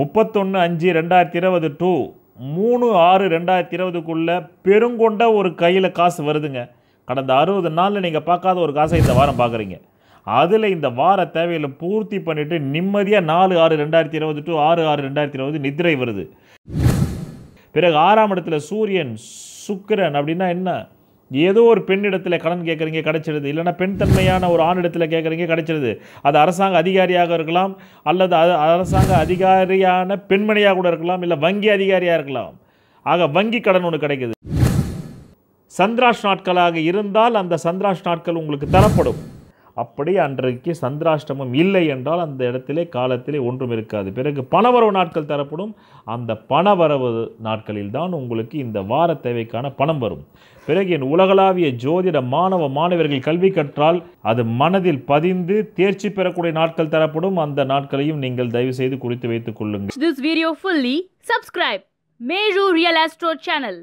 முப்பத்தொன்று அஞ்சு ரெண்டாயிரத்தி இருபது டூ மூணு ஆறு ரெண்டாயிரத்தி இருபதுக்குள்ளே பெருங்கொண்ட ஒரு கையில் காசு வருதுங்க கடந்த அறுபது நாளில் நீங்கள் பார்க்காத ஒரு காசை இந்த வாரம் பார்க்குறீங்க அதில் இந்த வார தேவையில் பூர்த்தி பண்ணிவிட்டு நிம்மதியாக நாலு ஆறு ரெண்டாயிரத்தி இருபது டு ஆறு ஆறு ரெண்டாயிரத்தி இருபது நித்திரை வருது பிறகு ஆறாம் இடத்துல சூரியன் சுக்கிரன் அப்படின்னா என்ன ஏதோ ஒரு பெண்ணிடத்தில் கடன் கேட்குறீங்க கிடைச்சிடுது இல்லைனா பெண் தன்மையான ஒரு ஆணிடத்தில் கேட்குறீங்க கிடைச்சிடுது அது அரசாங்க அதிகாரியாக இருக்கலாம் அல்லது அது அரசாங்க அதிகாரியான பெண்மணியாக கூட இருக்கலாம் இல்லை வங்கி அதிகாரியாக இருக்கலாம் ஆக வங்கி கடன் ஒன்று கிடைக்குது சந்திராஷ் நாட்களாக இருந்தால் அந்த சந்திராஷ் நாட்கள் உங்களுக்கு தரப்படும் அப்படி அன்றைக்கு சந்திராஷ்டமம் இல்லை என்றால் அந்த இடத்திலே காலத்திலே ஒன்றும் இருக்காது பிறகு பணவரவு நாட்கள் தரப்படும் அந்த பணவரவு நாட்களில் தான் உங்களுக்கு இந்த வார தேவைக்கான பணம் வரும் பிறகு என் உலகளாவிய ஜோதிட மாணவ மாணவர்கள் கல்வி கற்றால் அது மனதில் பதிந்து தேர்ச்சி பெறக்கூடிய நாட்கள் தரப்படும் அந்த நாட்களையும் நீங்கள் தயவு செய்து குறித்து வைத்துக் கொள்ளுங்கள் திஸ் வீடியோ ஃபுல்லி சேனல்